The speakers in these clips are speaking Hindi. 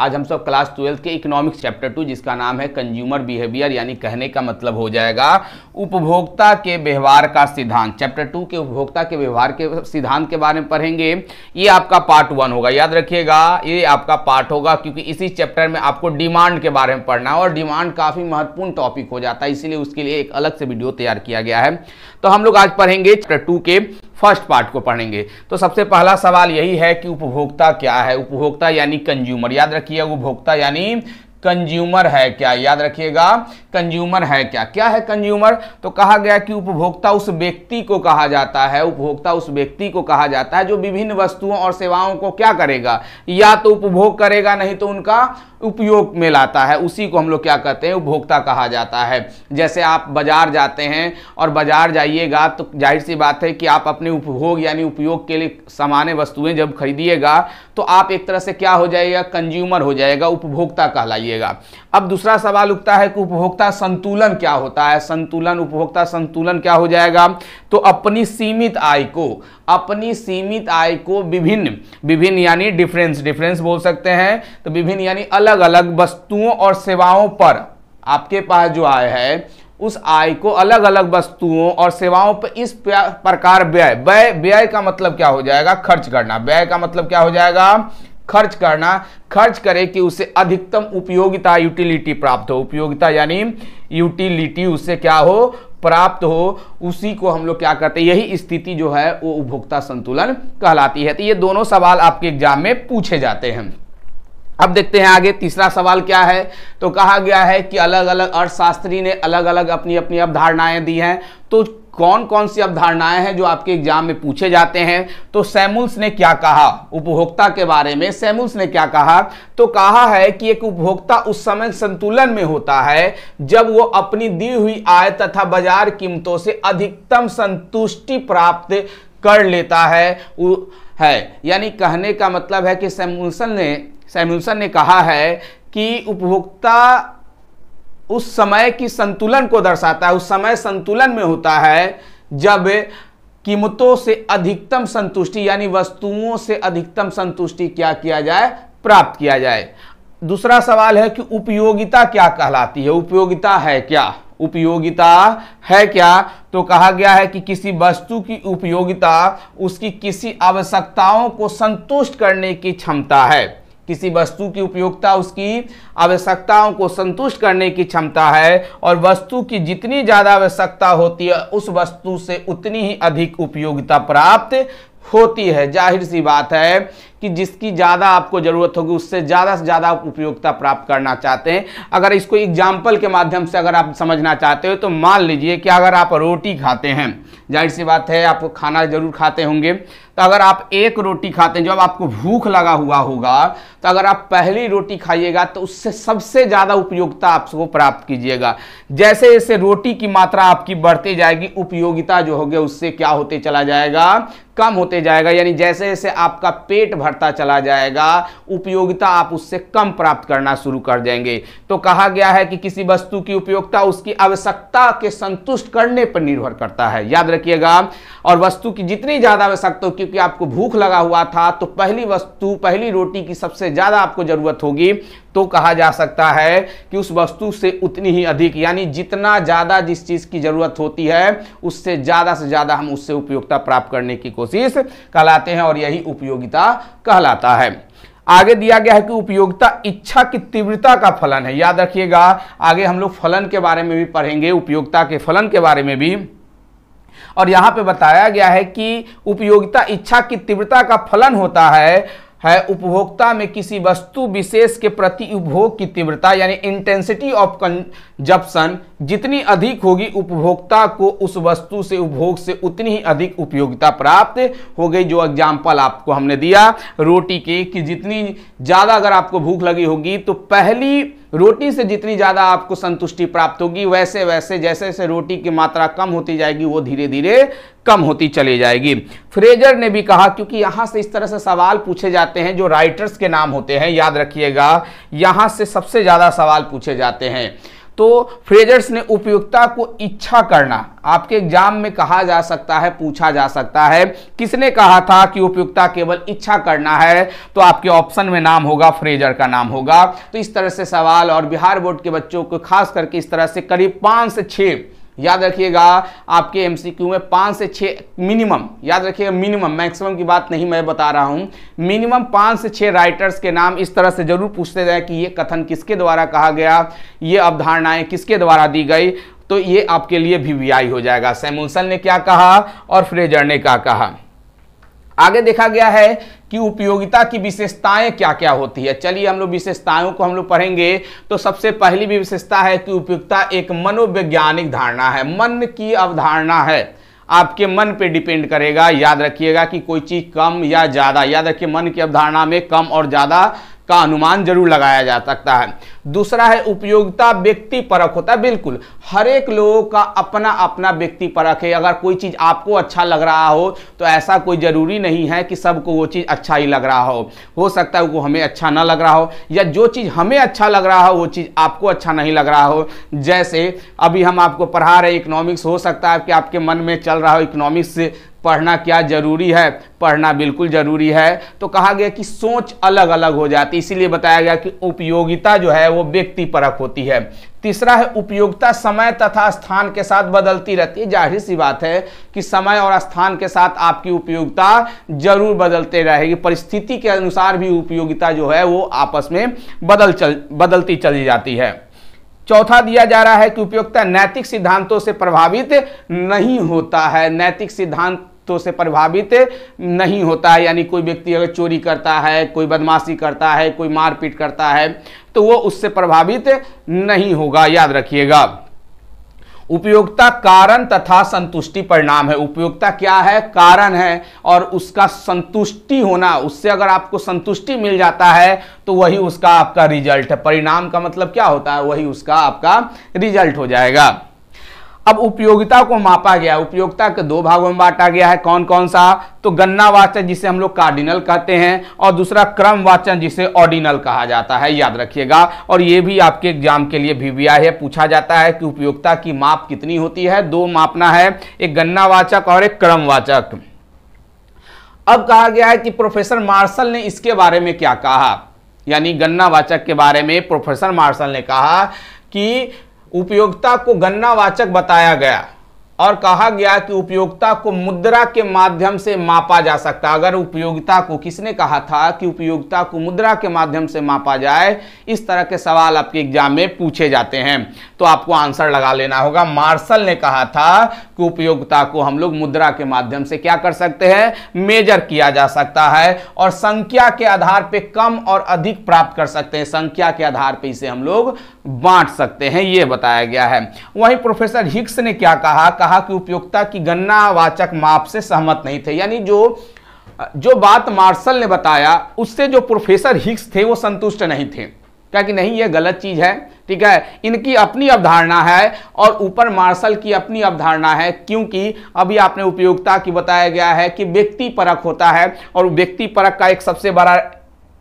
आज हम सब क्लास ट्वेल्थ के इकोनॉमिक्स चैप्टर टू जिसका नाम है कंज्यूमर बिहेवियर यानी कहने का मतलब हो जाएगा उपभोक्ता के व्यवहार का सिद्धांत चैप्टर टू के उपभोक्ता के व्यवहार के सिद्धांत के बारे में पढ़ेंगे ये आपका पार्ट वन होगा याद रखिएगा ये आपका पार्ट होगा क्योंकि इसी चैप्टर में आपको डिमांड के बारे में पढ़ना है और डिमांड काफ़ी महत्वपूर्ण टॉपिक हो जाता है इसीलिए उसके लिए एक अलग से वीडियो तैयार किया गया है तो हम लोग आज पढ़ेंगे चैप्टर टू के फर्स्ट पार्ट को पढ़ेंगे तो सबसे पहला सवाल यही है कि उपभोक्ता क्या है उपभोक्ता यानी कंज्यूमर याद रखिए उपभोक्ता यानी कंज्यूमर है क्या याद रखिएगा कंज्यूमर है क्या क्या है कंज्यूमर तो कहा गया कि उपभोक्ता उस व्यक्ति को कहा जाता है उपभोक्ता उस व्यक्ति को कहा जाता है जो विभिन्न वस्तुओं और सेवाओं को क्या करेगा या तो उपभोग करेगा नहीं तो उनका उपयोग में लाता है उसी को हम लोग क्या कहते हैं उपभोक्ता कहा जाता है जैसे आप बाजार जाते हैं और बाजार जाइएगा तो जाहिर सी बात है कि आप अपने उपभोग यानी उपयोग के लिए सामान्य वस्तुएं जब खरीदिएगा तो आप एक तरह से क्या हो जाएगा कंज्यूमर हो जाएगा उपभोक्ता कहलाइएगा अब दूसरा सवाल उठता है कि उपभोक्ता उपभोक्ता संतुलन क्या होता है संतुलन उपभोक्ता संतुलन क्या हो जाएगा तो अपनी सीमित आय को अपनी सीमित आय को विभिन्न विभिन्न यानी डिफरेंस डिफरेंस बोल सकते हैं तो विभिन्न यानी अलग अलग वस्तुओं और सेवाओं पर आपके पास जो आय है उस आय को अलग अलग वस्तुओं और सेवाओं पर इस प्रकार व्यय व्यय व्यय का मतलब क्या हो जाएगा खर्च करना व्यय का मतलब क्या हो जाएगा खर्च करना खर्च करे कि उसे अधिकतम उपयोगिता यूटिलिटी प्राप्त हो उपयोगिता यानी यूटिलिटी उससे क्या हो प्राप्त हो उसी को हम लोग क्या करते हैं यही स्थिति जो है वो उपभोक्ता संतुलन कहलाती है तो ये दोनों सवाल आपके एग्जाम में पूछे जाते हैं अब देखते हैं आगे तीसरा सवाल क्या है तो कहा गया है कि अलग अलग अर्थशास्त्री ने अलग अलग अपनी अपनी अवधारणाएं दी हैं तो कौन कौन सी अवधारणाएं हैं जो आपके एग्जाम में पूछे जाते हैं तो सैमुल्स ने क्या कहा उपभोक्ता के बारे में सैमुल्स ने क्या कहा तो कहा है कि एक उपभोक्ता उस समय संतुलन में होता है जब वो अपनी दी हुई आय तथा बाजार कीमतों से अधिकतम संतुष्टि प्राप्त कर लेता है है यानी कहने का मतलब है कि सैमुलसन ने सैमुलसन ने कहा है कि उपभोक्ता उस समय की संतुलन को दर्शाता है उस समय संतुलन में होता है जब कीमतों से अधिकतम संतुष्टि यानी वस्तुओं से अधिकतम संतुष्टि क्या किया जाए प्राप्त किया जाए दूसरा सवाल है कि उपयोगिता क्या कहलाती है उपयोगिता है क्या उपयोगिता है क्या तो कहा गया है कि किसी वस्तु की उपयोगिता उसकी किसी आवश्यकताओं को संतुष्ट करने की क्षमता है किसी वस्तु की उपयोगिता उसकी आवश्यकताओं को संतुष्ट करने की क्षमता है और वस्तु की जितनी ज़्यादा आवश्यकता होती है उस वस्तु से उतनी ही अधिक उपयोगिता प्राप्त होती है जाहिर सी बात है कि जिसकी ज़्यादा आपको ज़रूरत होगी उससे ज़्यादा से ज़्यादा उपयोगिता प्राप्त करना चाहते हैं अगर इसको एग्जाम्पल के माध्यम से अगर आप समझना चाहते हो तो मान लीजिए कि अगर आप रोटी खाते हैं जाहिर सी बात है आप खाना ज़रूर खाते होंगे तो अगर आप एक रोटी खाते हैं जब आपको भूख लगा हुआ होगा तो अगर आप पहली रोटी खाइएगा तो उससे सबसे ज़्यादा उपयोगिता आपको प्राप्त कीजिएगा जैसे जैसे रोटी की मात्रा आपकी बढ़ती जाएगी उपयोगिता जो होगी उससे क्या होते चला जाएगा कम होते जाएगा यानी जैसे जैसे आपका पेट भर बढ़ता चला जाएगा उपयोगिता आप उससे कम प्राप्त करना शुरू कर देंगे तो कहा गया है कि किसी वस्तु की उपयोगिता उसकी आवश्यकता के संतुष्ट करने पर निर्भर करता है याद रखिएगा और वस्तु की जितनी ज़्यादा आवश्यकता हो क्योंकि आपको भूख लगा हुआ था तो पहली वस्तु पहली रोटी की सबसे ज़्यादा आपको ज़रूरत होगी तो कहा जा सकता है कि उस वस्तु से उतनी ही अधिक यानी जितना ज़्यादा जिस चीज़ की ज़रूरत होती है उससे ज़्यादा से ज़्यादा हम उससे उपयोगिता प्राप्त करने की कोशिश कहलाते हैं और यही उपयोगिता कहलाता है आगे दिया गया है कि उपयोगिता इच्छा की तीव्रता का फलन है याद रखिएगा आगे हम लोग फलन के बारे में भी पढ़ेंगे उपयोगिता के फलन के बारे में भी और यहाँ पे बताया गया है कि उपयोगिता इच्छा की तीव्रता का फलन होता है है उपभोक्ता में किसी वस्तु विशेष के प्रति उपभोग की तीव्रता यानी इंटेंसिटी ऑफ कंजप्शन जितनी अधिक होगी उपभोक्ता को उस वस्तु से उपभोग से उतनी ही अधिक उपयोगिता प्राप्त हो गई जो एग्जाम्पल आपको हमने दिया रोटी के कि जितनी ज़्यादा अगर आपको भूख लगी होगी तो पहली रोटी से जितनी ज़्यादा आपको संतुष्टि प्राप्त होगी वैसे वैसे जैसे जैसे रोटी की मात्रा कम होती जाएगी वो धीरे धीरे कम होती चली जाएगी फ्रेजर ने भी कहा क्योंकि यहाँ से इस तरह से सवाल पूछे जाते हैं जो राइटर्स के नाम होते हैं याद रखिएगा यहाँ से सबसे ज़्यादा सवाल पूछे जाते हैं तो फ्रेजर्स ने उपयोगिता को इच्छा करना आपके एग्जाम में कहा जा सकता है पूछा जा सकता है किसने कहा था कि उपयोगिता केवल इच्छा करना है तो आपके ऑप्शन में नाम होगा फ्रेजर का नाम होगा तो इस तरह से सवाल और बिहार बोर्ड के बच्चों को खास करके इस तरह से करीब पांच से छह याद रखिएगा आपके एमसीक्यू में पाँच से छः मिनिमम याद रखिएगा मिनिमम मैक्सिमम की बात नहीं मैं बता रहा हूँ मिनिमम पाँच से छः राइटर्स के नाम इस तरह से जरूर पूछते जाए कि ये कथन किसके द्वारा कहा गया ये अवधारणाएँ किसके द्वारा दी गई तो ये आपके लिए भी वी हो जाएगा सैमुलसन ने क्या कहा और फ्रेजर ने क्या कहा आगे देखा गया है कि उपयोगिता की विशेषताएं क्या क्या होती है चलिए हम लोग विशेषताओं को हम लोग पढ़ेंगे तो सबसे पहली भी विशेषता है कि उपयोगिता एक मनोवैज्ञानिक धारणा है मन की अवधारणा है आपके मन पे डिपेंड करेगा याद रखिएगा कि कोई चीज़ कम या ज़्यादा याद रखिए मन की अवधारणा में कम और ज़्यादा का अनुमान जरूर लगाया जा सकता है दूसरा है उपयोगिता व्यक्ति परक होता है बिल्कुल हर एक लोगों का अपना अपना व्यक्ति परक है अगर कोई चीज़ आपको अच्छा लग रहा हो तो ऐसा कोई ज़रूरी नहीं है कि सबको वो चीज़ अच्छा ही लग रहा हो हो सकता है वो हमें अच्छा ना लग रहा हो या जो चीज़ हमें अच्छा लग रहा हो वो चीज़ आपको अच्छा नहीं लग रहा हो जैसे अभी हम आपको पढ़ा रहे इकोनॉमिक्स हो सकता है कि आपके मन में चल रहा हो इकोनॉमिक्स पढ़ना क्या जरूरी है पढ़ना बिल्कुल जरूरी है तो कहा गया कि सोच अलग अलग हो जाती है इसीलिए बताया गया कि उपयोगिता जो है वो व्यक्ति परक होती है तीसरा है उपयोगिता समय तथा स्थान के साथ बदलती रहती है जाहिर सी बात है कि समय और स्थान के साथ आपकी उपयोगिता जरूर बदलते रहेगी परिस्थिति के अनुसार भी उपयोगिता जो है वो आपस में बदल चल बदलती चली जाती है चौथा दिया जा रहा है कि उपयोगिता नैतिक सिद्धांतों से प्रभावित नहीं होता है नैतिक सिद्धांत तो से प्रभावित नहीं होता है यानी कोई व्यक्ति अगर चोरी करता है कोई बदमाशी करता है कोई मारपीट करता है तो वो उससे प्रभावित नहीं होगा याद रखिएगा उपयोगिता कारण तथा संतुष्टि परिणाम है उपयोगिता क्या है कारण है और उसका संतुष्टि होना उससे अगर आपको संतुष्टि मिल जाता है तो वही उसका आपका रिजल्ट है परिणाम का मतलब क्या होता है वही उसका आपका रिजल्ट हो जाएगा अब उपयोगिता को मापा गया उपयोगिता के दो भागों में बांटा गया है कौन कौन सा तो गन्ना वाचन जिसे हम लोग कार्डिनल कहते हैं और दूसरा क्रम वाचन जिसे ऑर्डिनल कहा जाता है याद रखिएगा और ये भी आपके एग्जाम के लिए भी, वीवीआई है पूछा जाता है कि उपयोगिता की माप कितनी होती है दो मापना है एक गन्ना वाचक और एक क्रम वाचक अब कहा गया है कि प्रोफेसर मार्शल ने इसके बारे में क्या कहा यानी गन्ना वाचक के बारे में प्रोफेसर मार्शल ने कहा कि उपयोगिता को गन्नावाचक बताया गया और कहा गया कि उपयोगिता को मुद्रा के माध्यम से मापा जा सकता अगर उपयोगिता को किसने कहा था कि उपयोगिता को मुद्रा के माध्यम से मापा जाए इस तरह के सवाल आपके एग्जाम में पूछे जाते हैं तो आपको आंसर लगा लेना होगा मार्शल ने कहा था कि उपयोगिता को हम लोग मुद्रा के माध्यम से क्या कर सकते हैं मेजर किया जा सकता है और संख्या के आधार पर कम और अधिक प्राप्त कर सकते हैं संख्या के आधार पर इसे हम लोग बांट सकते हैं ये बताया गया है वहीं प्रोफेसर हिक्स ने क्या कहा कहा कि उपयोगिता की गणना वाचक माप से सहमत नहीं थे यानी जो जो बात मार्शल ने बताया उससे जो प्रोफेसर हिक्स थे वो संतुष्ट नहीं थे क्या कि नहीं ये गलत चीज़ है ठीक है इनकी अपनी अवधारणा है और ऊपर मार्शल की अपनी अवधारणा है क्योंकि अभी आपने उपयोगिता की बताया गया है कि व्यक्ति परक होता है और व्यक्ति परक का एक सबसे बड़ा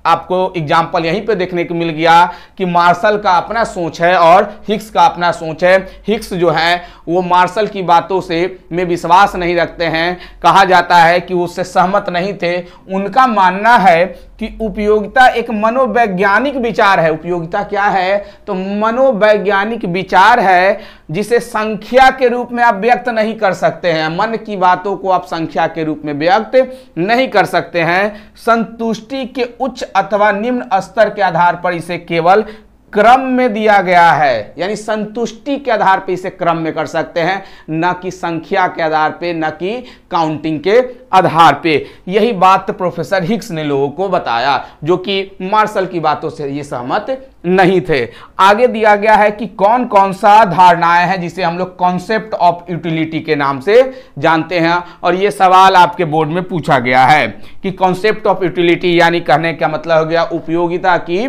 आपको एग्जाम्पल यहीं पे देखने को मिल गया कि मार्शल का अपना सोच है और हिक्स का अपना सोच है हिक्स जो है वो मार्शल की बातों से में विश्वास नहीं रखते हैं कहा जाता है कि उससे सहमत नहीं थे उनका मानना है कि उपयोगिता एक मनोवैज्ञानिक विचार है उपयोगिता क्या है तो मनोवैज्ञानिक विचार है जिसे संख्या के रूप में आप व्यक्त नहीं कर सकते हैं मन की बातों को आप संख्या के रूप में व्यक्त नहीं कर सकते हैं संतुष्टि के उच्च अथवा निम्न स्तर के आधार पर इसे केवल क्रम में दिया गया है यानी संतुष्टि के आधार पर इसे क्रम में कर सकते हैं न कि संख्या के आधार पर न कि काउंटिंग के आधार पे यही बात प्रोफेसर हिक्स ने लोगों को बताया जो कि मार्शल की बातों से ये सहमत नहीं थे आगे दिया गया है कि कौन कौन सा धारणाएं हैं जिसे हम लोग कॉन्सेप्ट ऑफ यूटिलिटी के नाम से जानते हैं और ये सवाल आपके बोर्ड में पूछा गया है कि कॉन्सेप्ट ऑफ यूटिलिटी यानी कहने का मतलब हो गया उपयोगिता की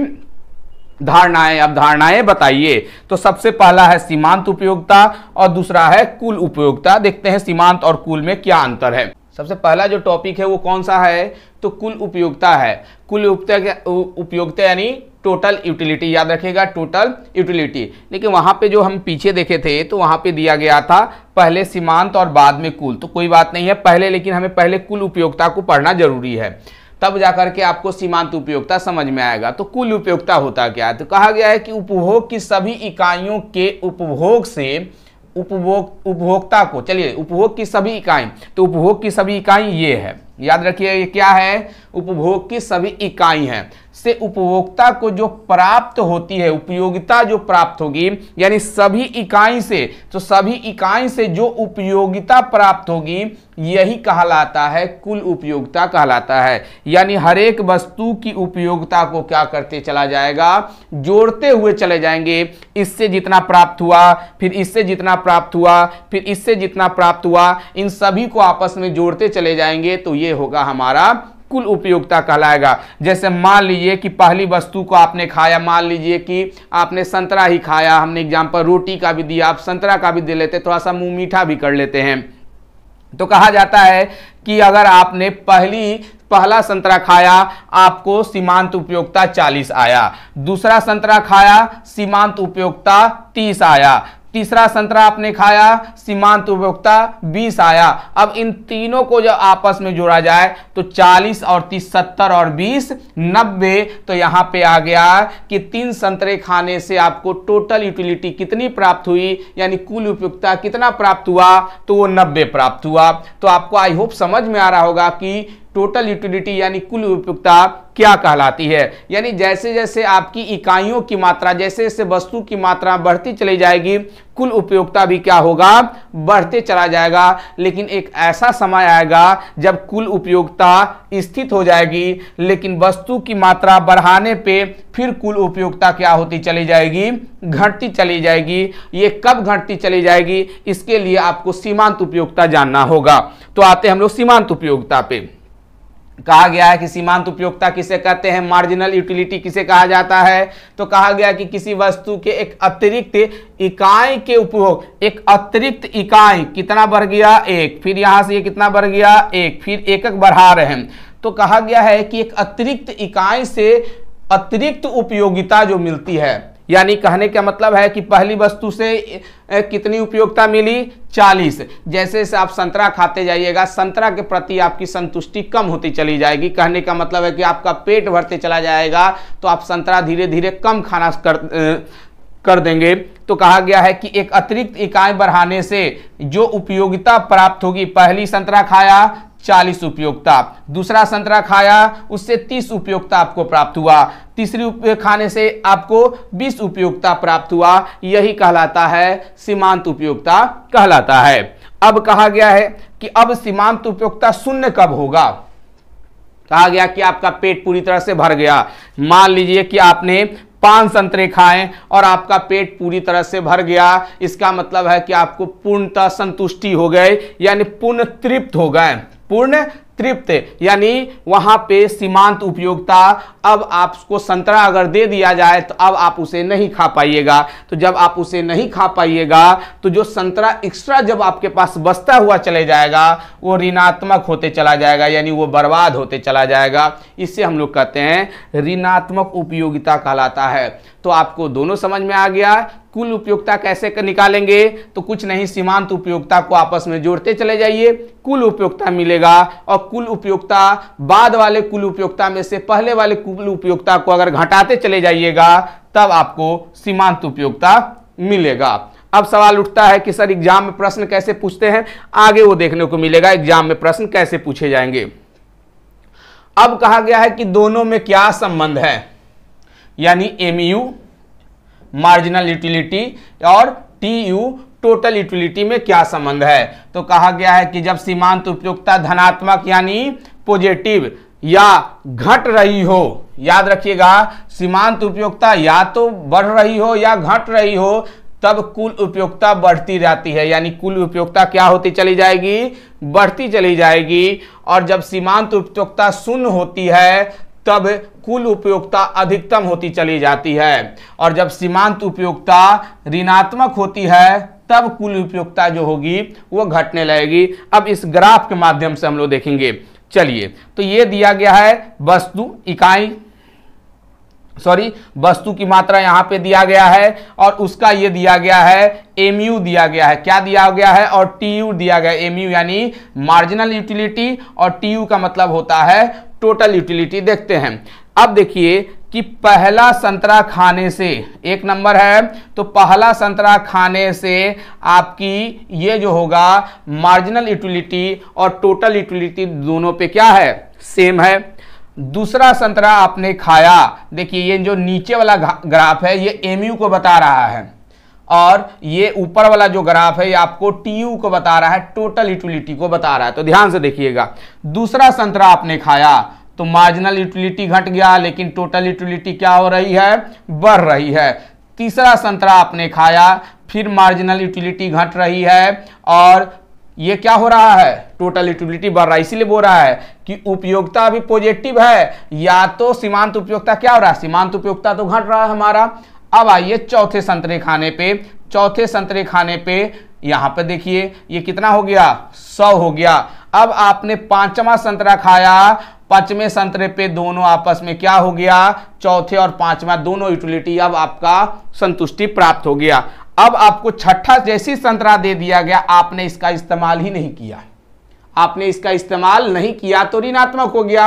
धारणाएं अवधारणाएं बताइए तो सबसे पहला है सीमांत उपयोगिता और दूसरा है कुल उपयोगिता देखते हैं सीमांत और कुल में क्या अंतर है सबसे पहला जो टॉपिक है वो कौन सा है तो कुल उपयोगिता है कुल उपयोगिता यानी टोटल यूटिलिटी याद रखेगा टोटल यूटिलिटी लेकिन वहाँ पे जो हम पीछे देखे थे तो वहाँ पे दिया गया था पहले सीमांत और बाद में कुल तो कोई बात नहीं है पहले लेकिन हमें पहले कुल उपयोगिता को पढ़ना जरूरी है तब जाकर के आपको सीमांत उपयोगिता समझ में आएगा तो कुल उपयोगिता होता क्या है तो कहा गया है कि उपभोग की सभी इकाइयों के उपभोग से उपभोग उपभोक्ता को चलिए उपभोग की सभी इकाई तो उपभोग की सभी इकाई ये है याद रखिए ये क्या है उपभोग की सभी इकाई है से उपभोक्ता को जो प्राप्त होती है उपयोगिता जो प्राप्त होगी यानी सभी इकाई से तो सभी इकाई से जो उपयोगिता प्राप्त होगी यही कहलाता है कुल उपयोगिता कहलाता है यानी हरेक वस्तु की उपयोगिता को क्या करते चला जाएगा जोड़ते हुए चले जाएंगे इससे जितना प्राप्त हुआ फिर इससे जितना प्राप्त हुआ फिर इससे जितना प्राप्त हुआ इन सभी को आपस में जोड़ते चले जाएंगे तो ये होगा हमारा कुल उपयोगिता कहलाएगा जैसे मान लीजिए कि पहली वस्तु को आपने खाया मान लीजिए कि आपने संतरा ही खाया हमने एग्जाम्पल रोटी का भी दिया आप संतरा का भी दे लेते थोड़ा सा मुँह मीठा भी कर लेते हैं तो कहा जाता है कि अगर आपने पहली पहला संतरा खाया आपको सीमांत उपयोगिता 40 आया दूसरा संतरा खाया सीमांत उपयोगिता 30 आया तीसरा संतरा आपने खाया सीमांत उपभोक्ता 20 आया अब इन तीनों को जब आपस में जोड़ा जाए तो 40 और 30 70 और 20 90 तो यहाँ पे आ गया कि तीन संतरे खाने से आपको टोटल यूटिलिटी कितनी प्राप्त हुई यानी कुल उपयोगता कितना प्राप्त हुआ तो वो 90 प्राप्त हुआ तो आपको आई होप समझ में आ रहा होगा कि टोटल यूटिलिटी यानी कुल उपयोगिता क्या कहलाती है यानी जैसे जैसे आपकी इकाइयों की मात्रा जैसे जैसे वस्तु की मात्रा बढ़ती चली जाएगी कुल उपयोगिता भी क्या होगा बढ़ते चला जाएगा लेकिन एक ऐसा समय आएगा जब कुल उपयोगिता स्थित हो जाएगी लेकिन वस्तु की मात्रा बढ़ाने पे फिर कुल उपयोगिता क्या होती चली जाएगी घटती चली जाएगी ये कब घटती चली जाएगी इसके लिए आपको सीमांत उपयोगिता जानना होगा तो आते हैं हम लोग सीमांत उपयोगिता पे कहा गया है कि सीमांत उपयोगिता किसे कहते हैं मार्जिनल यूटिलिटी किसे कहा जाता है तो कहा गया कि किसी वस्तु के एक अतिरिक्त इकाई के उपभोग एक अतिरिक्त इकाई कितना बढ़ गया एक फिर यहाँ से ये कितना बढ़ गया एक फिर एक एक बढ़ा रहे हैं तो कहा गया है कि एक अतिरिक्त इकाई से अतिरिक्त उपयोगिता जो मिलती है यानी कहने का मतलब है कि पहली वस्तु से कितनी उपयोगिता मिली 40 जैसे जैसे आप संतरा खाते जाइएगा संतरा के प्रति आपकी संतुष्टि कम होती चली जाएगी कहने का मतलब है कि आपका पेट भरते चला जाएगा तो आप संतरा धीरे धीरे कम खाना कर कर देंगे तो कहा गया है कि एक अतिरिक्त इकाई बढ़ाने से जो उपयोगिता प्राप्त होगी पहली संतरा खाया चालीस उपयोगता दूसरा संतरा खाया उससे तीस उपयोगता आपको प्राप्त हुआ तीसरी खाने से आपको बीस उपयोगता प्राप्त हुआ यही कहलाता है सीमांत उपयोगता कहलाता है अब कहा गया है कि अब सीमांत उपयोगता शून्य कब होगा कहा गया कि आपका पेट पूरी तरह से भर गया मान लीजिए कि आपने पांच संतरे खाएं और आपका पेट पूरी तरह से भर गया इसका मतलब है कि आपको पूर्णतः संतुष्टि हो गए यानी पूर्ण तृप्त हो गए पूर्ण तृप्त यानी वहां पे सीमांत उपयोगिता अब आपको संतरा अगर दे दिया जाए तो अब आप उसे नहीं खा पाइएगा तो जब आप उसे नहीं खा पाइएगा तो जो संतरा एक्स्ट्रा जब आपके पास बसता हुआ चले जाएगा वो ऋणात्मक होते चला जाएगा यानी वो बर्बाद होते चला जाएगा इससे हम लोग कहते हैं ऋणात्मक उपयोगिता कहलाता है तो आपको दोनों समझ में आ गया कुल उपयोगिता कैसे कर निकालेंगे तो कुछ नहीं सीमांत उपयोगिता को आपस में जोड़ते चले जाइए कुल उपयोगिता मिलेगा और कुल उपयोगिता बाद वाले कुल उपयोगिता में से पहले वाले कुल उपयोगिता को अगर घटाते चले जाइएगा तब आपको सीमांत उपयोगिता मिलेगा अब सवाल उठता है कि सर एग्जाम में प्रश्न कैसे पूछते हैं आगे वो देखने को मिलेगा एग्जाम में प्रश्न कैसे पूछे जाएंगे अब कहा गया है कि दोनों में क्या संबंध है यानी एमयू मार्जिनल यूटिलिटी और टी यू टोटल यूटिलिटी में क्या संबंध है तो कहा गया है कि जब सीमांत उपयोगिता धनात्मक यानी पॉजिटिव या घट रही हो याद रखिएगा सीमांत उपयोगिता या तो बढ़ रही हो या घट रही हो तब कुल उपयोगिता बढ़ती जाती है यानी कुल उपयोगिता क्या होती चली जाएगी बढ़ती चली जाएगी और जब सीमांत उपयोगिता शून्य होती है तब कुल उपयोगिता अधिकतम होती चली जाती है और जब सीमांत उपयोगिता ऋणात्मक होती है तब कुल उपयोगिता जो होगी वो घटने लगेगी अब इस ग्राफ के माध्यम से हम लोग देखेंगे चलिए तो ये दिया गया है वस्तु इकाई सॉरी वस्तु की मात्रा यहां पे दिया गया है और उसका ये दिया गया है एमयू दिया गया है क्या दिया गया है और टी यू दिया गया एम यू यानी मार्जिनल यूटिलिटी और टी यू का मतलब होता है टोटल यूटिलिटी देखते हैं अब देखिए कि पहला संतरा खाने से एक नंबर है तो पहला संतरा खाने से आपकी ये जो होगा मार्जिनल यूटिलिटी और टोटल यूटिलिटी दोनों पे क्या है सेम है दूसरा संतरा आपने खाया देखिए ये जो नीचे वाला ग्राफ है ये एम को बता रहा है और ये ऊपर वाला जो ग्राफ है ये आपको टी को बता रहा है टोटल यूटिलिटी को बता रहा है तो ध्यान से देखिएगा दूसरा संतरा आपने खाया तो मार्जिनल यूटिलिटी घट गया लेकिन टोटल यूटिलिटी क्या हो रही है बढ़ रही है तीसरा संतरा आपने खाया फिर मार्जिनल यूटिलिटी घट रही है और ये क्या हो रहा है टोटल यूटिलिटी बढ़ रहा है इसीलिए बोल रहा है कि उपयोगिता अभी पॉजिटिव है या तो सीमांत उपयोगिता क्या हो रहा है सीमांत उपयोगिता तो घट रहा है हमारा अब आइए चौथे संतरे खाने पे चौथे संतरे खाने पे यहाँ पे देखिए ये कितना हो गया सौ हो गया अब आपने पांचवा संतरा खाया पांचवें संतरे पे दोनों आपस में क्या हो गया चौथे और पांचवा दोनों यूटिलिटी अब आपका संतुष्टि प्राप्त हो गया अब आपको छठा जैसी संतरा दे दिया गया आपने इसका इस्तेमाल ही नहीं किया आपने इसका इस्तेमाल नहीं किया तो ऋणात्मक हो गया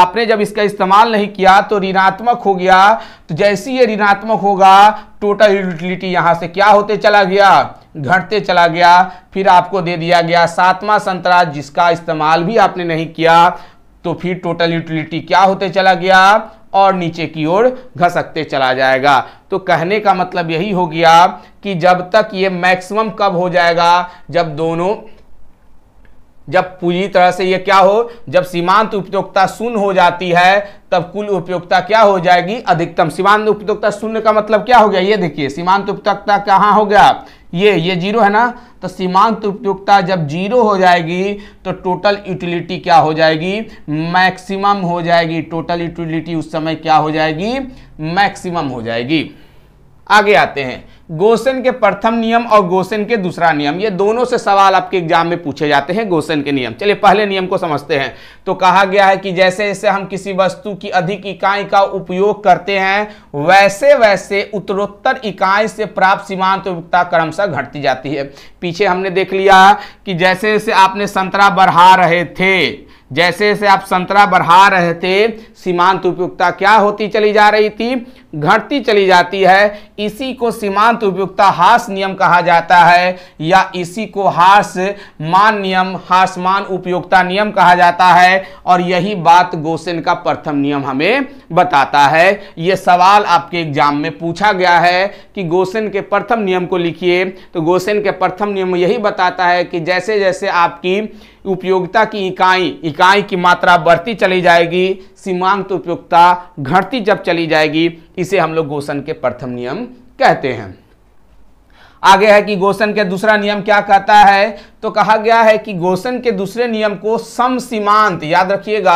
आपने जब इसका इस्तेमाल नहीं किया तो ऋणात्मक हो गया तो जैसे ये ऋणात्मक होगा टोटल यूटिलिटी यहां से क्या होते चला गया घटते चला गया फिर आपको दे दिया गया सातवां संतरा जिसका इस्तेमाल भी आपने नहीं किया तो फिर टोटल यूटिलिटी क्या होते चला गया और नीचे की ओर घसकते चला जाएगा तो कहने का मतलब यही हो गया कि जब तक ये मैक्सिमम कब हो जाएगा जब दोनों जब पूरी तरह से ये क्या हो जब सीमांत उपयोगता शून्य हो जाती है तब कुल उपयोगता क्या हो जाएगी अधिकतम सीमांत उपयोगता शून्य का मतलब क्या हो गया ये देखिए सीमांत उपयोगता कहाँ हो गया ये ये जीरो है ना तो सीमांत उपयुक्तता जब जीरो हो जाएगी तो टोटल यूटिलिटी क्या हो जाएगी मैक्सिमम हो जाएगी टोटल यूटिलिटी उस समय क्या हो जाएगी मैक्सिमम हो जाएगी आगे आते हैं गोसन के प्रथम नियम और गोसन के दूसरा नियम ये दोनों से सवाल आपके एग्जाम में पूछे जाते हैं गोसन के नियम चलिए पहले नियम को समझते हैं तो कहा गया है कि जैसे जैसे हम किसी वस्तु की अधिक इकाई का उपयोग करते हैं वैसे वैसे उत्तरोत्तर इकाई से प्राप्त सीमांत उपयोगिता क्रमशः घटती जाती है पीछे हमने देख लिया कि जैसे जैसे आपने संतरा बढ़ा रहे थे जैसे जैसे आप संतरा बढ़ा रहे थे सीमांत उपयुक्ता क्या होती चली जा रही थी घटती चली जाती है इसी को सीमांत उपयुक्ता हास नियम कहा जाता है या इसी को हास मान नियम हासमान उपयोगता नियम कहा जाता है और यही बात गोसेन का प्रथम नियम हमें बताता है ये सवाल आपके एग्जाम में पूछा गया है कि गोसेन के प्रथम नियम को लिखिए तो गोसेन के प्रथम नियम यही बताता है कि जैसे जैसे आपकी उपयोगिता की इकाई इकाई की मात्रा बढ़ती चली जाएगी सीमांत उपयोगिता घटती जब चली जाएगी इसे हम लोग गोसन के प्रथम नियम कहते हैं आगे है कि गोसन के दूसरा नियम क्या कहता है तो कहा गया है कि गोसन के दूसरे नियम को समसीमांत याद रखिएगा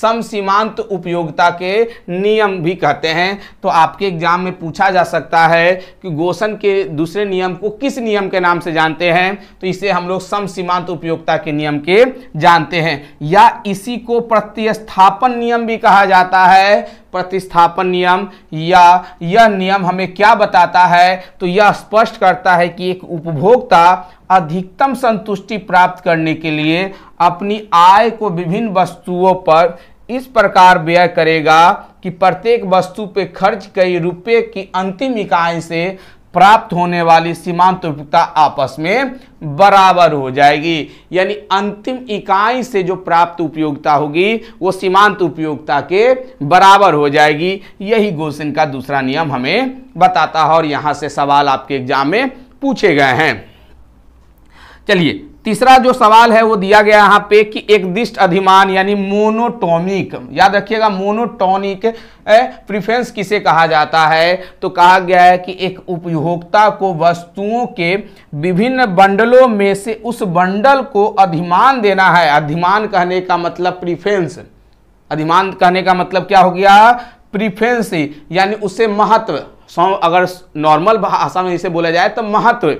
सम सीमांत उपयोगिता के नियम भी कहते हैं तो आपके एग्जाम में पूछा जा सकता है कि गोसन के दूसरे नियम को किस नियम के नाम से जानते हैं तो इसे हम लोग समसीमांत उपयोगिता के नियम के जानते हैं या इसी को प्रतिस्थापन नियम भी कहा जाता है प्रतिस्थापन नियम या यह नियम हमें क्या बताता है तो यह स्पष्ट करता है कि एक उपभोक्ता अधिकतम संतुष्टि प्राप्त करने के लिए अपनी आय को विभिन्न वस्तुओं पर इस प्रकार व्यय करेगा कि प्रत्येक वस्तु पर खर्च कई रुपये की अंतिम इकाई से प्राप्त होने वाली सीमांत उपयोगता आपस में बराबर हो जाएगी यानी अंतिम इकाई से जो प्राप्त उपयोगिता होगी वो सीमांत उपयोगिता के बराबर हो जाएगी यही गोसिन का दूसरा नियम हमें बताता है और यहाँ से सवाल आपके एग्जाम में पूछे गए हैं चलिए तीसरा जो सवाल है वो दिया गया यहाँ पे कि एक दिष्ट अधिमान यानी मोनोटोनिक याद रखिएगा मोनोटोनिक प्रिफ्रेंस किसे कहा जाता है तो कहा गया है कि एक उपभोक्ता को वस्तुओं के विभिन्न बंडलों में से उस बंडल को अधिमान देना है अधिमान कहने का मतलब प्रिफ्रेंस अधिमान कहने का मतलब क्या हो गया प्रिफ्रेंस यानी उसे महत्व अगर नॉर्मल भाषा में इसे बोला जाए तो महत्व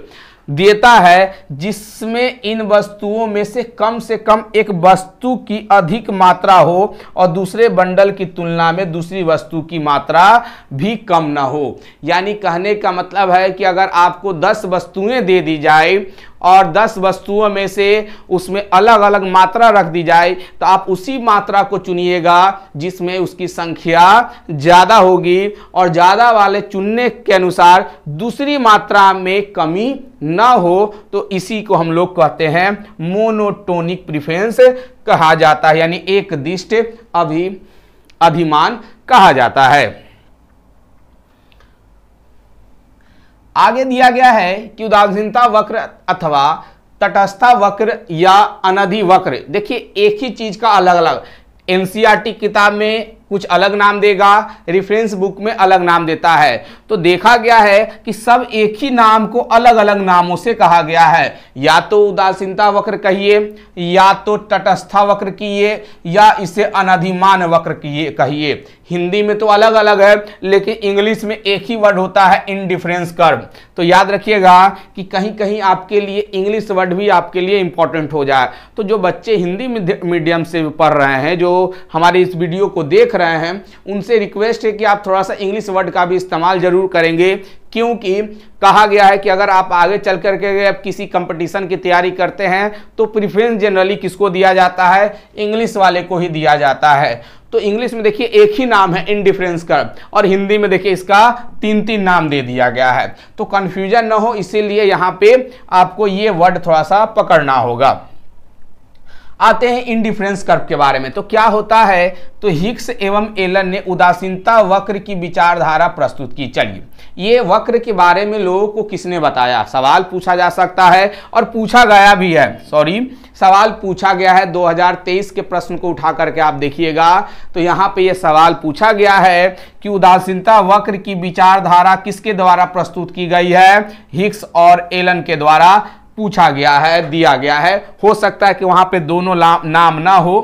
देता है जिसमें इन वस्तुओं में से कम से कम एक वस्तु की अधिक मात्रा हो और दूसरे बंडल की तुलना में दूसरी वस्तु की मात्रा भी कम ना हो यानी कहने का मतलब है कि अगर आपको 10 वस्तुएं दे दी जाए और 10 वस्तुओं में से उसमें अलग अलग मात्रा रख दी जाए तो आप उसी मात्रा को चुनिएगा जिसमें उसकी संख्या ज़्यादा होगी और ज़्यादा वाले चुनने के अनुसार दूसरी मात्रा में कमी ना हो तो इसी को हम लोग कहते हैं मोनोटोनिक प्रिफ्रेंस कहा जाता है यानी एक दिष्ट अभि अभिमान कहा जाता है आगे दिया गया है कि उदासीनता वक्र अथवा तटस्था वक्र या अनधि वक्र देखिए एक ही चीज का अलग अलग एनसीईआरटी किताब में कुछ अलग नाम देगा रिफरेंस बुक में अलग नाम देता है तो देखा गया है कि सब एक ही नाम को अलग अलग नामों से कहा गया है या तो उदासीनता वक्र कहिए या तो तटस्था वक्र किए या इसे अनधिमान वक्र किए कहिए हिंदी में तो अलग अलग है लेकिन इंग्लिश में एक ही वर्ड होता है इनडिफरेंस कर्व तो याद रखिएगा कि कहीं कहीं आपके लिए इंग्लिश वर्ड भी आपके लिए इंपॉर्टेंट हो जाए तो जो बच्चे हिंदी मीडियम से पढ़ रहे हैं जो हमारे इस वीडियो को देख रहे हैं उनसे रिक्वेस्ट है कि आप थोड़ा सा इंग्लिश वर्ड का भी इस्तेमाल ज़रूर करेंगे क्योंकि कहा गया है कि अगर आप आगे चल करके आप किसी कंपटीशन की तैयारी करते हैं तो प्रिफ्रेंस जनरली किसको दिया जाता है इंग्लिश वाले को ही दिया जाता है तो इंग्लिश में देखिए एक ही नाम है इनडिफरेंस कर्व और हिंदी में देखिए इसका तीन तीन नाम दे दिया गया है तो कंफ्यूजन ना हो इसीलिए यहां पे आपको ये वर्ड थोड़ा सा पकड़ना होगा आते हैं इनडिफरेंस कर्व के बारे में तो क्या होता है तो हिक्स एवं एलन ने उदासीनता वक्र की विचारधारा प्रस्तुत की चलिए ये वक्र के बारे में लोगों को किसने बताया सवाल पूछा जा सकता है और पूछा गया भी है सॉरी सवाल पूछा गया है 2023 के प्रश्न को उठा करके आप देखिएगा तो यहाँ पे यह सवाल पूछा गया है कि उदासीनता वक्र की विचारधारा किसके द्वारा प्रस्तुत की गई है हिक्स और एलन के द्वारा पूछा गया है दिया गया है हो सकता है कि वहाँ पे दोनों नाम ना हो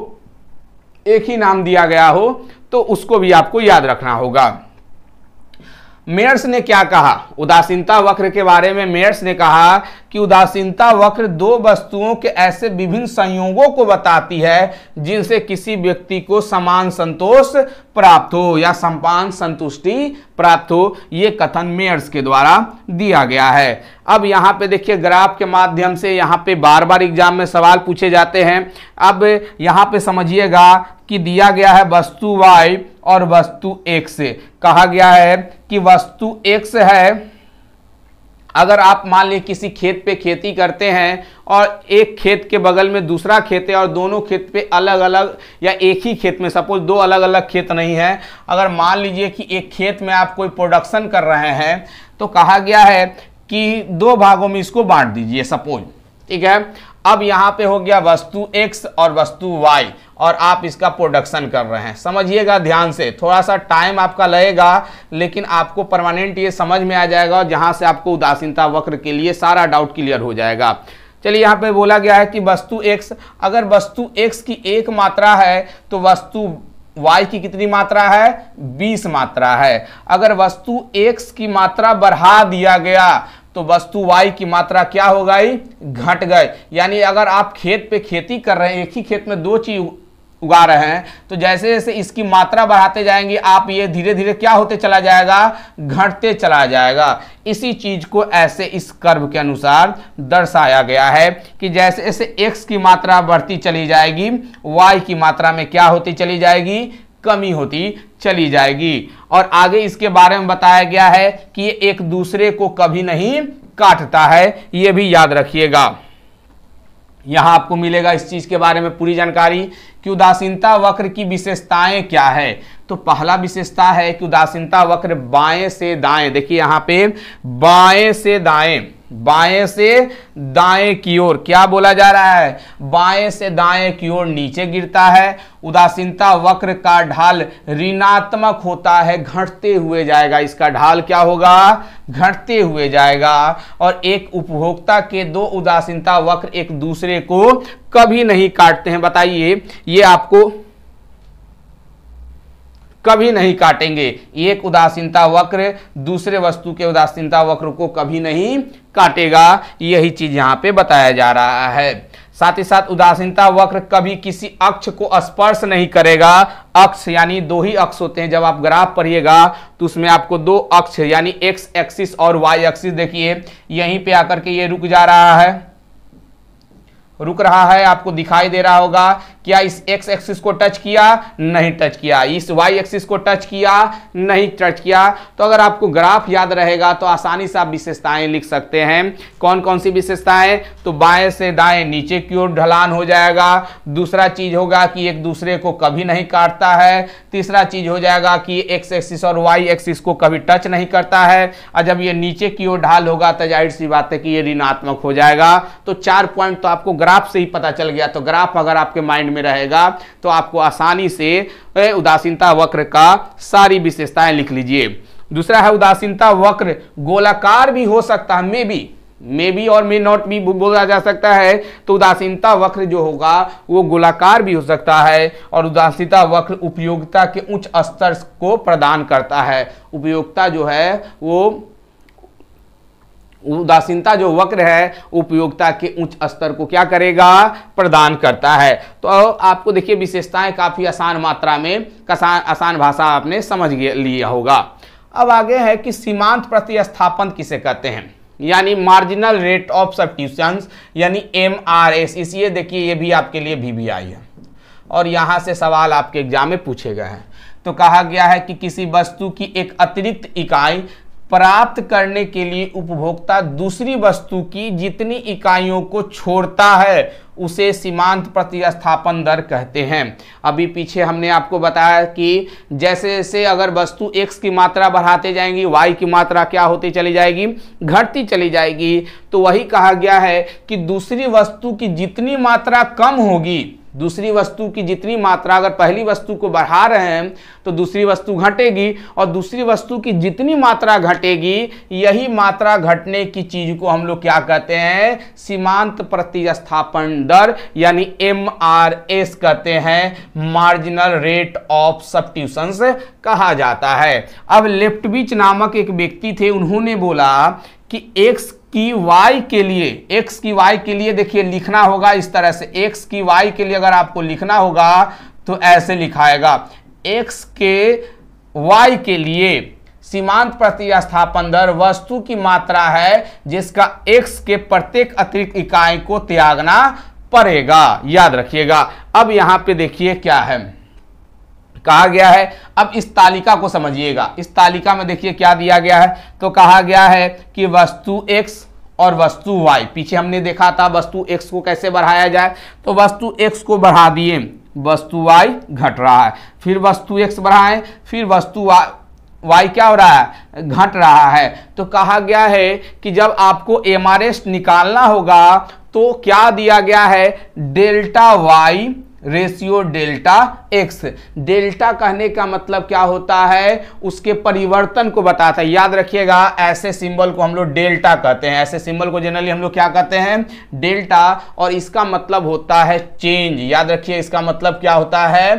एक ही नाम दिया गया हो तो उसको भी आपको याद रखना होगा मेयर्स ने क्या कहा उदासीनता वक्र के बारे में मेयर्स ने कहा कि उदासीनता वक्र दो वस्तुओं के ऐसे विभिन्न संयोगों को बताती है जिनसे किसी व्यक्ति को समान संतोष प्राप्त हो या समान संतुष्टि प्राप्त हो ये कथन मेयर्स के द्वारा दिया गया है अब यहाँ पे देखिए ग्राफ के माध्यम से यहाँ पे बार बार एग्जाम में सवाल पूछे जाते हैं अब यहाँ पे समझिएगा कि दिया गया है वस्तु वाई और वस्तु एक्स कहा गया है कि वस्तु एक्स है अगर आप मान लीजिए किसी खेत पे खेती करते हैं और एक खेत के बगल में दूसरा खेत है और दोनों खेत पे अलग अलग या एक ही खेत में सपोज दो अलग अलग खेत नहीं है अगर मान लीजिए कि एक खेत में आप कोई प्रोडक्शन कर रहे हैं तो कहा गया है कि दो भागों में इसको बांट दीजिए सपोज ठीक है अब यहाँ पे हो गया वस्तु एक्स और वस्तु वाई और आप इसका प्रोडक्शन कर रहे हैं समझिएगा ध्यान से थोड़ा सा टाइम आपका लगेगा लेकिन आपको परमानेंट ये समझ में आ जाएगा और जहाँ से आपको उदासीनता वक्र के लिए सारा डाउट क्लियर हो जाएगा चलिए यहाँ पे बोला गया है कि वस्तु एक्स अगर वस्तु एक्स की एक मात्रा है तो वस्तु वाई की कितनी मात्रा है बीस मात्रा है अगर वस्तु एक्स की मात्रा बढ़ा दिया गया तो वस्तु y की मात्रा क्या हो गई घट गए यानी अगर आप खेत पे खेती कर रहे हैं एक ही खेत में दो चीज उगा रहे हैं तो जैसे जैसे इसकी मात्रा बढ़ाते जाएंगे आप ये धीरे धीरे क्या होते चला जाएगा घटते चला जाएगा इसी चीज को ऐसे इस कर्व के अनुसार दर्शाया गया है कि जैसे जैसे एक्स की मात्रा बढ़ती चली जाएगी वाई की मात्रा में क्या होती चली जाएगी कमी होती चली जाएगी और आगे इसके बारे में बताया गया है कि ये एक दूसरे को कभी नहीं काटता है ये भी याद रखिएगा यहाँ आपको मिलेगा इस चीज़ के बारे में पूरी जानकारी कि उदासीनता वक्र की विशेषताएं क्या है तो पहला विशेषता है कि उदासीनता वक्र बाएं से दाएं देखिए यहां पे बाएं से दाएं बाएं से दाएं की ओर क्या बोला जा रहा है बाएं से दाएं की ओर नीचे गिरता है उदासीनता वक्र का ढाल ऋणात्मक होता है घटते हुए जाएगा इसका ढाल क्या होगा घटते हुए जाएगा और एक उपभोक्ता के दो उदासीनता वक्र एक दूसरे को कभी नहीं काटते हैं बताइए ये आपको कभी नहीं काटेंगे एक उदासीनता वक्र दूसरे वस्तु के उदासीनता वक्र को कभी नहीं काटेगा यही चीज़ यहाँ पे बताया जा रहा है साथ ही साथ उदासीनता वक्र कभी किसी अक्ष को स्पर्श नहीं करेगा अक्ष यानी दो ही अक्ष होते हैं जब आप ग्राफ पढ़िएगा तो उसमें आपको दो अक्ष यानी एक्स एक्सिस और वाई एक्सिस देखिए यहीं पे आकर के ये रुक जा रहा है रुक रहा है आपको दिखाई दे रहा होगा क्या इस एक्स एक्सिस को टच किया नहीं टच किया इस वाई एक्सिस को टच किया नहीं टच किया तो अगर आपको ग्राफ याद रहेगा तो आसानी से आप विशेषताएं लिख सकते हैं कौन कौन सी विशेषताएं तो बाएं से दाएं नीचे की ओर ढलान हो जाएगा दूसरा चीज होगा कि एक दूसरे को कभी नहीं काटता है तीसरा चीज हो जाएगा कि एक्स एक्सिस और वाई एक्सिस को कभी टच नहीं करता है और जब ये नीचे की ओर ढाल होगा तो जाहिर सी बात है कि ये ऋणात्मक हो जाएगा तो चार पॉइंट तो आपको ग्राफ से ही पता चल गया तो ग्राफ अगर आपके माइंड में रहेगा तो आपको आसानी से उदासीनता वक्र का सारी विशेषताएं लिख लीजिए दूसरा है उदासीनता वक्र गोलाकार भी हो सकता है मे बी मे बी और मे नॉट भी बोला जा सकता है तो उदासीनता वक्र जो होगा वो गोलाकार भी हो सकता है और उदासीनता वक्र उपयोगिता के उच्च स्तर को प्रदान करता है उपयोगिता जो है वो उदासीनता जो वक्र है उपयोगिता के उच्च स्तर को क्या करेगा प्रदान करता है तो आपको देखिए विशेषताएं काफ़ी आसान मात्रा में कसान आसान भाषा आपने समझ लिया होगा अब आगे है कि सीमांत प्रतिस्थापन किसे कहते हैं यानी मार्जिनल रेट ऑफ सब्ट्यूशंस यानी एम आर एस इसलिए देखिए ये भी आपके लिए वी वी आई है और यहाँ से सवाल आपके एग्जाम में पूछे गए हैं तो कहा गया है कि किसी वस्तु की एक अतिरिक्त इकाई प्राप्त करने के लिए उपभोक्ता दूसरी वस्तु की जितनी इकाइयों को छोड़ता है उसे सीमांत प्रतिस्थापन दर कहते हैं अभी पीछे हमने आपको बताया कि जैसे जैसे अगर वस्तु एक्स की मात्रा बढ़ाते जाएंगी वाई की मात्रा क्या होती चली जाएगी घटती चली जाएगी तो वही कहा गया है कि दूसरी वस्तु की जितनी मात्रा कम होगी दूसरी वस्तु की जितनी मात्रा अगर पहली वस्तु को बढ़ा रहे हैं तो दूसरी वस्तु घटेगी और दूसरी वस्तु की जितनी मात्रा घटेगी यही मात्रा घटने की चीज़ को हम लोग क्या कहते हैं सीमांत प्रतिस्थापन दर यानी एम आर एस कहते हैं मार्जिनल रेट ऑफ सब्ट्यूशंस कहा जाता है अब लेफ्ट बीच नामक एक व्यक्ति थे उन्होंने बोला कि एक्स की वाई के लिए एक्स की वाई के लिए देखिए लिखना होगा इस तरह से एक्स की वाई के लिए अगर आपको लिखना होगा तो ऐसे लिखाएगा एक्स के वाई के लिए सीमांत प्रतिस्थापन दर वस्तु की मात्रा है जिसका एक्स के प्रत्येक अतिरिक्त इकाई को त्यागना पड़ेगा याद रखिएगा अब यहाँ पे देखिए क्या है कहा गया है अब इस तालिका को समझिएगा इस तालिका में देखिए क्या दिया गया है तो कहा गया है कि वस्तु एक्स और वस्तु वाई पीछे हमने देखा था वस्तु एक्स को कैसे बढ़ाया जाए तो वस्तु एक्स को बढ़ा दिए वस्तु वाई घट रहा है फिर वस्तु एक्स बढ़ाएं फिर वस्तु वाई क्या हो रहा है घट रहा है तो कहा गया है कि जब आपको एम निकालना होगा तो क्या दिया गया है delta Y ratio delta X delta कहने का मतलब क्या होता है उसके परिवर्तन को बताता है याद रखिएगा ऐसे सिंबल को हम लोग डेल्टा कहते हैं ऐसे सिंबल को जनरली हम लोग क्या कहते हैं डेल्टा और इसका मतलब होता है चेंज याद रखिए इसका मतलब क्या होता है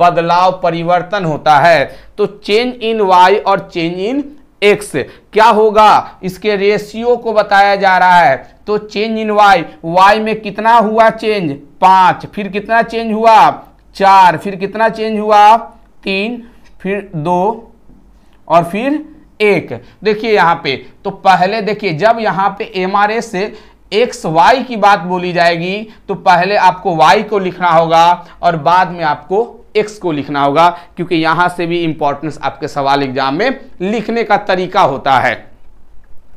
बदलाव परिवर्तन होता है तो चेंज इन वाई और चेंज इन एक्स क्या होगा इसके रेशियो को बताया जा रहा है तो चेंज इन वाई वाई में कितना हुआ चेंज पाँच फिर कितना चेंज हुआ चार फिर कितना चेंज हुआ तीन फिर दो और फिर एक देखिए यहाँ पे तो पहले देखिए जब यहाँ पे M R S X Y की बात बोली जाएगी तो पहले आपको वाई को लिखना होगा और बाद में आपको एक्स को लिखना होगा क्योंकि यहां से भी इंपॉर्टेंस आपके सवाल एग्जाम में लिखने का तरीका होता है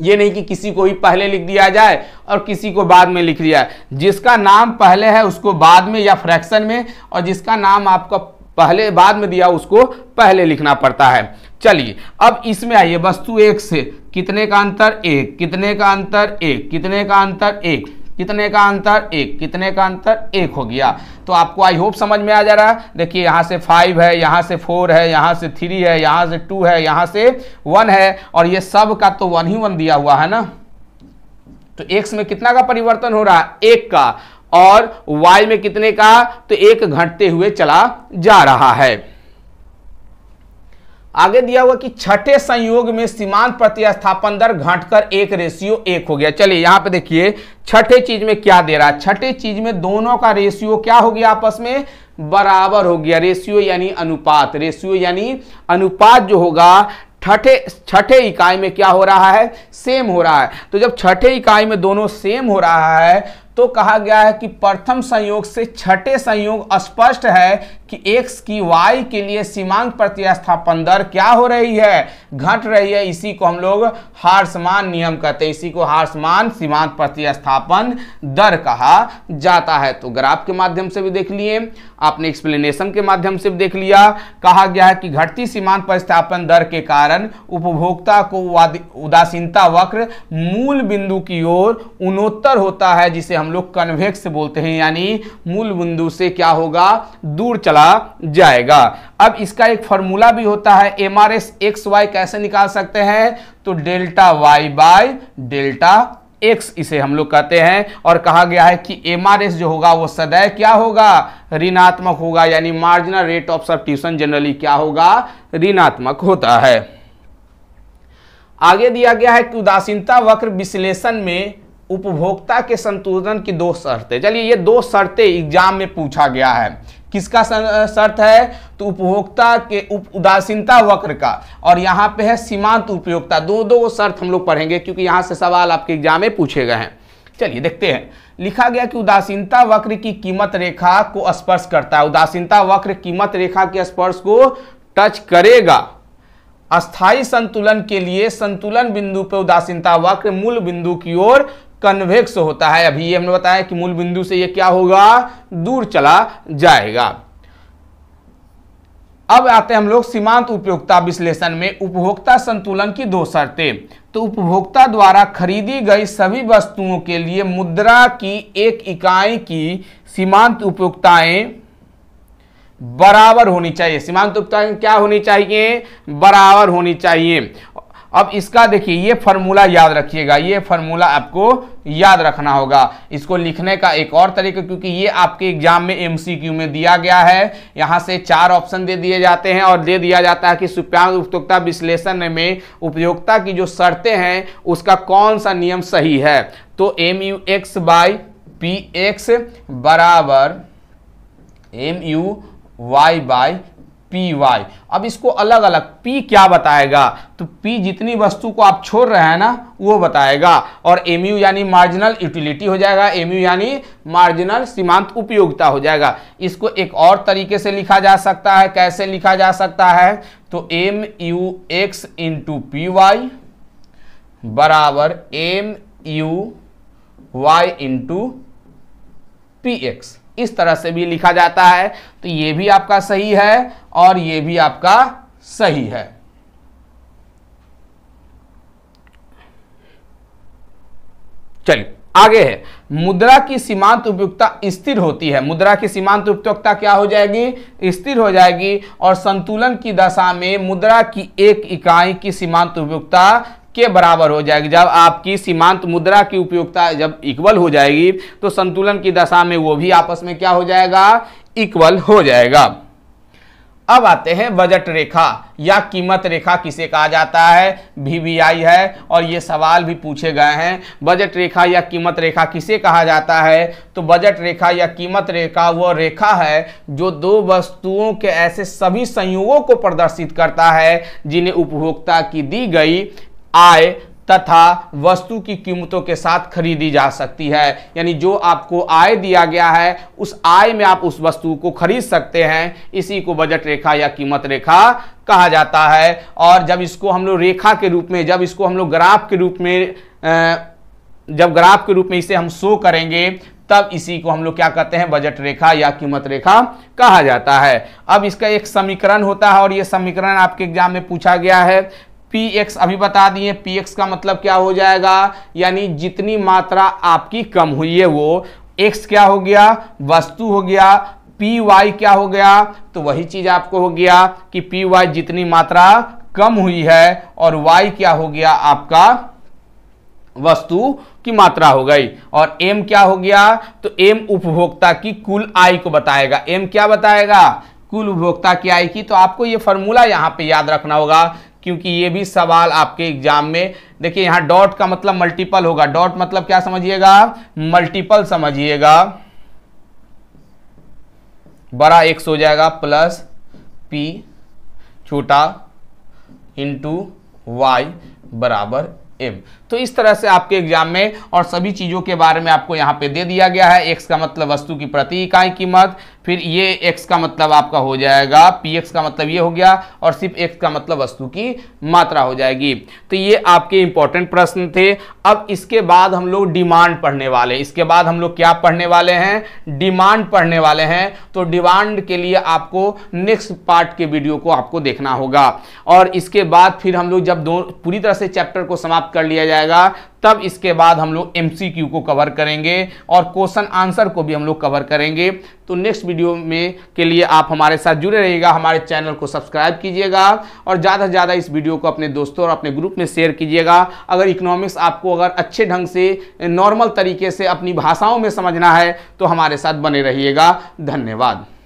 ये नहीं कि किसी को भी पहले लिख दिया जाए और किसी को बाद में लिख दिया जाए जिसका नाम पहले है उसको बाद में या फ्रैक्शन में और जिसका नाम आपका पहले बाद में दिया उसको पहले लिखना पड़ता है चलिए अब इसमें आइए वस्तु एक से कितने का अंतर एक कितने का अंतर एक कितने का अंतर एक कितने का अंतर एक कितने का अंतर एक हो गया तो आपको आई होप समझ में आ जा रहा है देखिए यहाँ से फाइव है यहाँ से फोर है यहाँ से थ्री है यहाँ से टू है यहाँ से वन है और ये सब का तो वन ही वन दिया हुआ है ना तो एक्स में कितना का परिवर्तन हो रहा है एक का और वाई में कितने का तो एक घटते हुए चला जा रहा है आगे दिया हुआ कि छठे संयोग में सीमांत प्रतिस्थापन दर घटकर एक रेशियो एक हो गया चलिए यहां पे देखिए छठे चीज में क्या दे रहा है छठे चीज में दोनों का रेशियो क्या हो गया आपस में बराबर हो गया रेशियो यानी अनुपात रेशियो यानी अनुपात जो होगा छठे छठे इकाई में क्या हो रहा है सेम हो रहा है तो जब छठे इकाई में दोनों सेम हो रहा है तो कहा गया है कि प्रथम संयोग से छठे संयोग स्पष्ट है कि एक्स की वाई के लिए सीमांत प्रतिस्थापन दर क्या हो रही है घट रही है इसी को हम लोग हार्समान नियम कहते हैं इसी को हार्समान सीमांत प्रतिस्थापन दर कहा जाता है तो ग्राफ के माध्यम से भी देख लिए आपने एक्सप्लेनेशन के माध्यम से भी देख लिया कहा गया है कि घटती सीमांत प्रतिस्थापन दर के कारण उपभोक्ता को उदासीनता वक्र मूल बिंदु की ओर उनोत्तर होता है जिसे हम लोग कन्वेक्स बोलते हैं यानी मूल बिंदु से क्या होगा दूर चला निकाला जाएगा अब इसका एक फॉर्मूला भी होता है M R S X Y कैसे निकाल सकते हैं तो delta Y by delta X इसे हम लोग कहते हैं और कहा गया है कि एम आर एस जो होगा वो सदैव क्या होगा ऋणात्मक होगा यानी marginal rate of substitution generally क्या होगा ऋणात्मक होता है आगे दिया गया है कि उदासीनता वक्र विश्लेषण में उपभोक्ता के संतुलन की दो शर्तें चलिए ये दो शर्तें एग्जाम में पूछा गया है किसका शर्त है तो उपभोक्ता के उप उदासीनता वक्र का और यहाँ पे है सीमांत उपयोगता दो दो शर्त हम लोग पढ़ेंगे क्योंकि यहाँ से सवाल आपके एग्जाम में पूछे गए हैं चलिए देखते हैं लिखा गया कि उदासीनता वक्र की कीमत रेखा को स्पर्श करता है उदासीनता वक्र कीमत रेखा के स्पर्श को टच करेगा अस्थाई संतुलन के लिए संतुलन बिंदु पर उदासीनता वक्र मूल बिंदु की ओर कन्वेक्स होता है अभी ये हमने बताया कि मूल बिंदु से ये क्या होगा दूर चला जाएगा अब आते हैं हम लोग सीमांत उपयोगिता विश्लेषण में उपभोक्ता संतुलन की दो शर्तें तो उपभोक्ता द्वारा खरीदी गई सभी वस्तुओं के लिए मुद्रा की एक इकाई की सीमांत उपयोगिताएं बराबर होनी चाहिए सीमांत उपयोगिताएं क्या होनी चाहिए बराबर होनी चाहिए अब इसका देखिए ये फार्मूला याद रखिएगा ये फार्मूला आपको याद रखना होगा इसको लिखने का एक और तरीका क्योंकि ये आपके एग्जाम में एमसीक्यू में दिया गया है यहाँ से चार ऑप्शन दे दिए जाते हैं और दे दिया जाता है कि सुप्यांग उपयोक्ता विश्लेषण में उपयोगता की जो शर्तें हैं उसका कौन सा नियम सही है तो M U X by P X बराबर M U Y by P Y अब इसको अलग अलग पी क्या बताएगा तो पी जितनी वस्तु को आप छोड़ रहे हैं ना वो बताएगा और एम यू यानी मार्जिनल यूटिलिटी हो जाएगा एम यू यानी मार्जिनल सीमांत उपयोगिता हो जाएगा इसको एक और तरीके से लिखा जा सकता है कैसे लिखा जा सकता है तो M U X into P Y बराबर M U Y into P X इस तरह से भी लिखा जाता है तो ये भी आपका सही है और ये भी आपका सही है चलिए आगे है मुद्रा की सीमांत उपयुक्तता स्थिर होती है मुद्रा की सीमांत उपयोगता क्या हो जाएगी स्थिर हो जाएगी और संतुलन की दशा में मुद्रा की एक इकाई की सीमांत उपयोगता के बराबर हो जाएगी जब आपकी सीमांत मुद्रा की उपयोगिता जब इक्वल हो जाएगी तो संतुलन की दशा में वो भी आपस में क्या हो जाएगा इक्वल हो जाएगा अब आते हैं बजट रेखा या कीमत रेखा किसे कहा जाता है वीवीआई है और ये सवाल भी पूछे गए हैं बजट रेखा या कीमत रेखा किसे कहा जाता है तो बजट रेखा या कीमत रेखा वो रेखा है जो दो वस्तुओं के ऐसे सभी संयोगों को प्रदर्शित करता है जिन्हें उपभोक्ता की दी गई आय तथा वस्तु की कीमतों के साथ खरीदी जा सकती है यानी जो आपको आय दिया गया है उस आय में आप उस वस्तु को खरीद सकते हैं इसी को बजट रेखा या कीमत रेखा कहा जाता है और जब इसको हम लोग रेखा के रूप में जब इसको हम लोग ग्राफ के रूप में जब ग्राफ के रूप में इसे हम शो करेंगे तब इसी को हम लोग क्या कहते हैं बजट रेखा या कीमत रेखा कहा जाता है अब इसका एक समीकरण होता है और यह समीकरण आपके एग्जाम में पूछा गया है पी एक्स अभी बता दिए पी एक्स का मतलब क्या हो जाएगा यानी जितनी मात्रा आपकी कम हुई है वो एक्स क्या हो गया वस्तु हो गया पी वाई क्या हो गया तो वही चीज़ आपको हो गया कि पी वाई जितनी मात्रा कम हुई है और वाई क्या हो गया आपका वस्तु की मात्रा हो गई और एम क्या हो गया तो एम उपभोक्ता की कुल आय को बताएगा एम क्या बताएगा कुल उपभोक्ता की आय की तो आपको ये फॉर्मूला यहाँ पे याद रखना होगा क्योंकि ये भी सवाल आपके एग्जाम में देखिए यहाँ डॉट का मतलब मल्टीपल होगा डॉट मतलब क्या समझिएगा मल्टीपल समझिएगा बड़ा एक्स हो जाएगा प्लस पी छोटा इंटू वाई बराबर एम तो इस तरह से आपके एग्जाम में और सभी चीज़ों के बारे में आपको यहां पे दे दिया गया है एक्स का मतलब वस्तु की प्रति इकाई कीमत फिर ये x का मतलब आपका हो जाएगा पी एक्स का मतलब ये हो गया और सिर्फ x का मतलब वस्तु की मात्रा हो जाएगी तो ये आपके इंपॉर्टेंट प्रश्न थे अब इसके बाद हम लोग डिमांड पढ़ने वाले हैं इसके बाद हम लोग क्या पढ़ने वाले हैं डिमांड पढ़ने वाले हैं तो डिमांड के लिए आपको नेक्स्ट पार्ट के वीडियो को आपको देखना होगा और इसके बाद फिर हम लोग जब दो पूरी तरह से चैप्टर को समाप्त कर लिया जाएगा तब इसके बाद हम लोग एम को कवर करेंगे और क्वेश्चन आंसर को भी हम लोग कवर करेंगे तो नेक्स्ट वीडियो में के लिए आप हमारे साथ जुड़े रहिएगा हमारे चैनल को सब्सक्राइब कीजिएगा और ज़्यादा से ज़्यादा इस वीडियो को अपने दोस्तों और अपने ग्रुप में शेयर कीजिएगा अगर इकोनॉमिक्स आपको अगर अच्छे ढंग से नॉर्मल तरीके से अपनी भाषाओं में समझना है तो हमारे साथ बने रहिएगा धन्यवाद